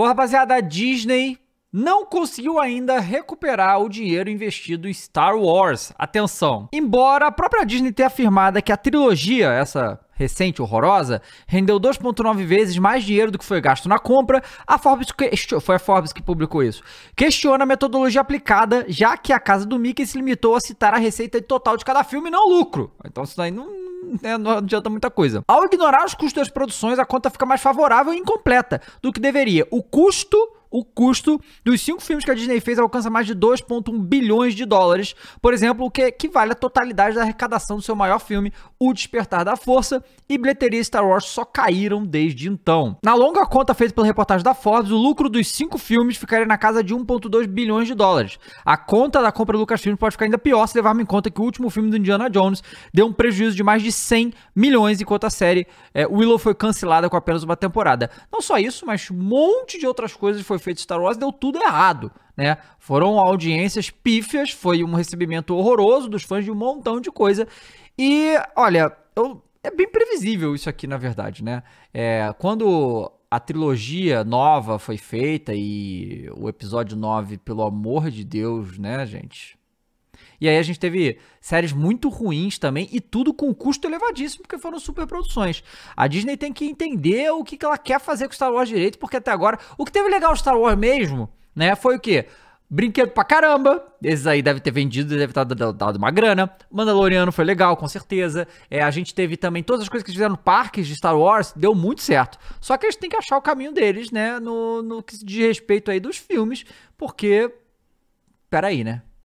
Bom, rapaziada, a Disney não conseguiu ainda recuperar o dinheiro investido em Star Wars. Atenção! Embora a própria Disney tenha afirmado que a trilogia, essa recente horrorosa, rendeu 2,9 vezes mais dinheiro do que foi gasto na compra, a Forbes question... foi a Forbes que publicou isso. Questiona a metodologia aplicada, já que a casa do Mickey se limitou a citar a receita total de cada filme e não lucro. Então isso daí não, né, não adianta muita coisa. Ao ignorar os custos das produções, a conta fica mais favorável e incompleta do que deveria. O custo o custo dos cinco filmes que a Disney fez alcança mais de 2,1 bilhões de dólares, por exemplo, o que equivale à totalidade da arrecadação do seu maior filme, O Despertar da Força, e bilheteria Star Wars só caíram desde então. Na longa conta feita pela reportagem da Forbes, o lucro dos cinco filmes ficaria na casa de 1,2 bilhões de dólares. A conta da compra do Lucasfilm pode ficar ainda pior se levarmos em conta que o último filme do Indiana Jones deu um prejuízo de mais de 100 milhões, enquanto a série é, Willow foi cancelada com apenas uma temporada. Não só isso, mas um monte de outras coisas foi feito Star Wars deu tudo errado, né? Foram audiências pífias, foi um recebimento horroroso dos fãs de um montão de coisa. E, olha, eu, é bem previsível isso aqui, na verdade, né? É, quando a trilogia nova foi feita e o episódio 9, pelo amor de Deus, né, gente? E aí a gente teve séries muito ruins também e tudo com custo elevadíssimo, porque foram superproduções. A Disney tem que entender o que ela quer fazer com Star Wars direito, porque até agora o que teve legal Star Wars mesmo, né, foi o quê? Brinquedo pra caramba. Esses aí deve ter vendido, deve ter dado uma grana. Mandaloriano foi legal, com certeza. É, a gente teve também todas as coisas que fizeram parques de Star Wars, deu muito certo. Só que a gente tem que achar o caminho deles, né? No, no que diz respeito aí dos filmes, porque. Peraí, né?